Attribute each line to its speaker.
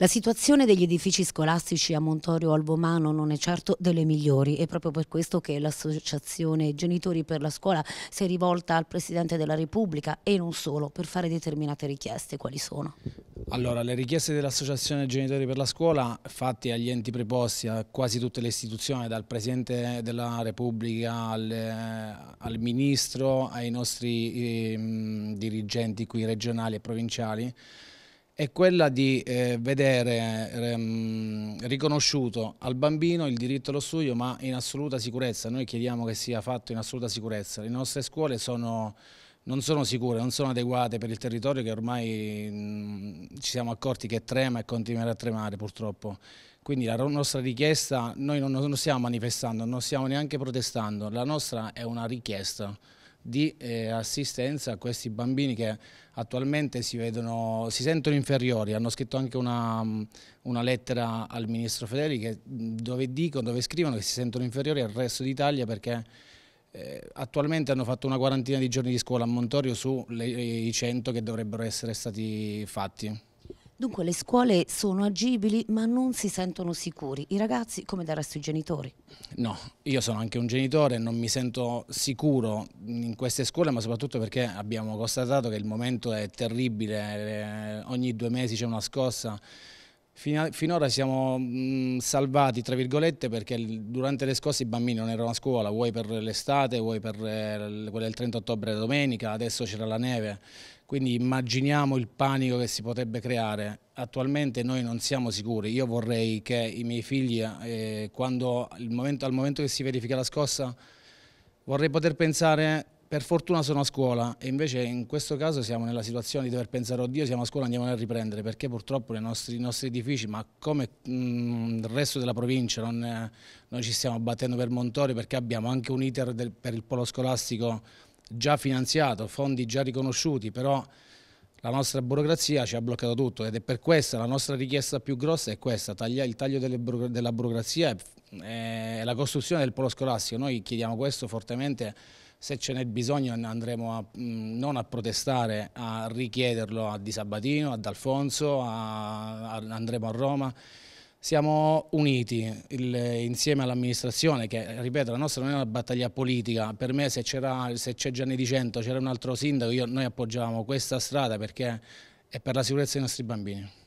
Speaker 1: La situazione degli edifici scolastici a Montorio Albomano non è certo delle migliori, è proprio per questo che l'associazione Genitori per la Scuola si è rivolta al Presidente della Repubblica e non solo per fare determinate richieste. Quali sono?
Speaker 2: Allora, le richieste dell'associazione Genitori per la Scuola fatte agli enti preposti a quasi tutte le istituzioni, dal Presidente della Repubblica al, eh, al Ministro, ai nostri eh, dirigenti qui regionali e provinciali, è quella di eh, vedere ehm, riconosciuto al bambino il diritto allo studio ma in assoluta sicurezza. Noi chiediamo che sia fatto in assoluta sicurezza. Le nostre scuole sono, non sono sicure, non sono adeguate per il territorio che ormai mh, mm, ci siamo accorti che trema e continuerà a tremare purtroppo. Quindi la nostra richiesta, noi non, non stiamo manifestando, non stiamo neanche protestando, la nostra è una richiesta di eh, assistenza a questi bambini che attualmente si, vedono, si sentono inferiori. Hanno scritto anche una, una lettera al ministro Fedeli che, dove dicono, dove scrivono che si sentono inferiori al resto d'Italia perché eh, attualmente hanno fatto una quarantina di giorni di scuola a Montorio sui 100 che dovrebbero essere stati fatti.
Speaker 1: Dunque le scuole sono agibili ma non si sentono sicuri, i ragazzi come dal resto i genitori?
Speaker 2: No, io sono anche un genitore, non mi sento sicuro in queste scuole ma soprattutto perché abbiamo constatato che il momento è terribile, eh, ogni due mesi c'è una scossa finora siamo mm, salvati, tra virgolette, perché durante le scorse i bambini non erano a scuola, vuoi per l'estate, vuoi per eh, quella del 30 ottobre domenica, adesso c'era la neve, quindi immaginiamo il panico che si potrebbe creare. Attualmente noi non siamo sicuri, io vorrei che i miei figli, eh, quando, momento, al momento che si verifica la scossa, vorrei poter pensare per fortuna sono a scuola e invece in questo caso siamo nella situazione di dover pensare oddio siamo a scuola andiamo a riprendere perché purtroppo nostri, i nostri edifici ma come mh, mhmm, il resto della provincia non, eh, noi ci stiamo battendo per Montori perché abbiamo anche un iter del, per il polo scolastico già finanziato, fondi già riconosciuti però la nostra burocrazia ci ha bloccato tutto ed è per questo la nostra richiesta più grossa è questa, taglia, il taglio buro, della burocrazia e la costruzione del polo scolastico, noi chiediamo questo fortemente se ce n'è bisogno andremo a, non a protestare, a richiederlo a Di Sabatino, ad Alfonso, a, a, andremo a Roma. Siamo uniti il, insieme all'amministrazione che, ripeto, la nostra non è una battaglia politica, per me se c'è Gianni Di Cento, c'era un altro sindaco, io, noi appoggiavamo questa strada perché è per la sicurezza dei nostri bambini.